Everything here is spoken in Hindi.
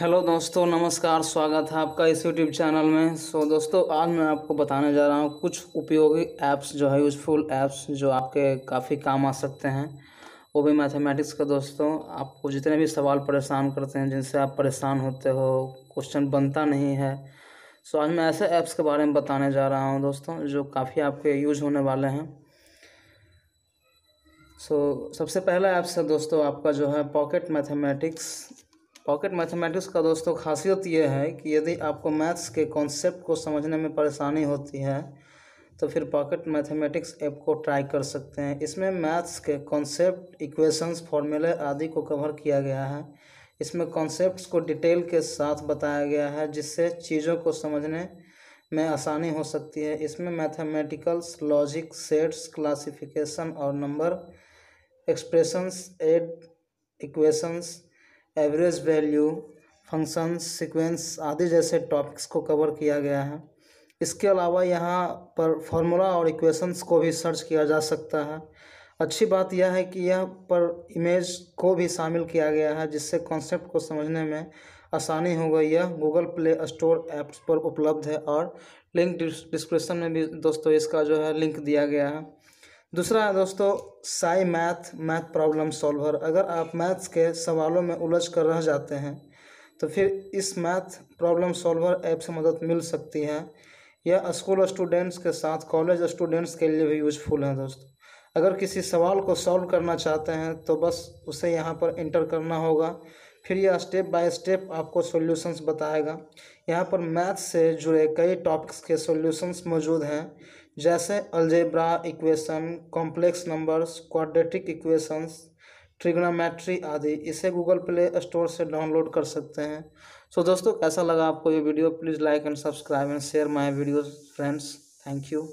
हेलो दोस्तों नमस्कार स्वागत है आपका इस यूट्यूब चैनल में सो दोस्तों आज मैं आपको बताने जा रहा हूँ कुछ उपयोगी ऐप्स जो है यूज़फुल ऐप्स जो आपके काफ़ी काम आ सकते हैं वो भी मैथमेटिक्स का दोस्तों आपको जितने भी सवाल परेशान करते हैं जिनसे आप परेशान होते हो क्वेश्चन बनता नहीं है सो आज मैं ऐसे ऐप्स के बारे में बताने जा रहा हूँ दोस्तों जो काफ़ी आपके यूज होने वाले हैं सो so, सबसे पहला ऐप्स है दोस्तों आपका जो है पॉकेट मैथमेटिक्स पॉकेट मैथमेटिक्स का दोस्तों खासियत ये है कि यदि आपको मैथ्स के कॉन्सेप्ट को समझने में परेशानी होती है तो फिर पॉकेट मैथमेटिक्स ऐप को ट्राई कर सकते हैं इसमें मैथ्स के कॉन्सेप्ट इक्वेशंस फॉर्मूले आदि को कवर किया गया है इसमें कॉन्सेप्ट्स को डिटेल के साथ बताया गया है जिससे चीज़ों को समझने में आसानी हो सकती है इसमें मैथमेटिकल्स लॉजिक सेट्स क्लासिफिकेशन और number expressions and equations average value function sequence आदि जैसे टॉपिक्स को कवर किया गया है इसके अलावा यहाँ पर फार्मूला और इक्वेशंस को भी सर्च किया जा सकता है अच्छी बात यह है कि यह पर इमेज को भी शामिल किया गया है जिससे कॉन्सेप्ट को समझने में आसानी हो गई यह गूगल प्ले स्टोर ऐप्स पर उपलब्ध है और लिंक डिस्क्रिप्शन में भी दोस्तों इसका जो है लिंक दिया गया है दूसरा है दोस्तों Cymath math problem solver अगर आप मैथ्स के सवालों में उलझ कर रह जाते हैं तो फिर इस मैथ प्रॉब्लम सॉल्वर ऐप से मदद मिल सकती है यह स्कूल स्टूडेंट्स के साथ कॉलेज स्टूडेंट्स के लिए भी यूजफुल है दोस्तों अगर किसी सवाल को सॉल्व करना चाहते हैं तो बस उसे यहाँ पर इंटर करना होगा फिर यह स्टेप बाय स्टेप आपको सॉल्यूशंस बताएगा यहाँ पर मैथ्स से जुड़े कई टॉपिक्स के सॉल्यूशंस मौजूद हैं जैसे algebra equation complex numbers quadratic equations trigonometry आदि इसे गूगल प्ले स्टोर से डाउनलोड कर सकते हैं सो so, दोस्तों कैसा लगा आपको ये video please like and subscribe and share my videos friends thank you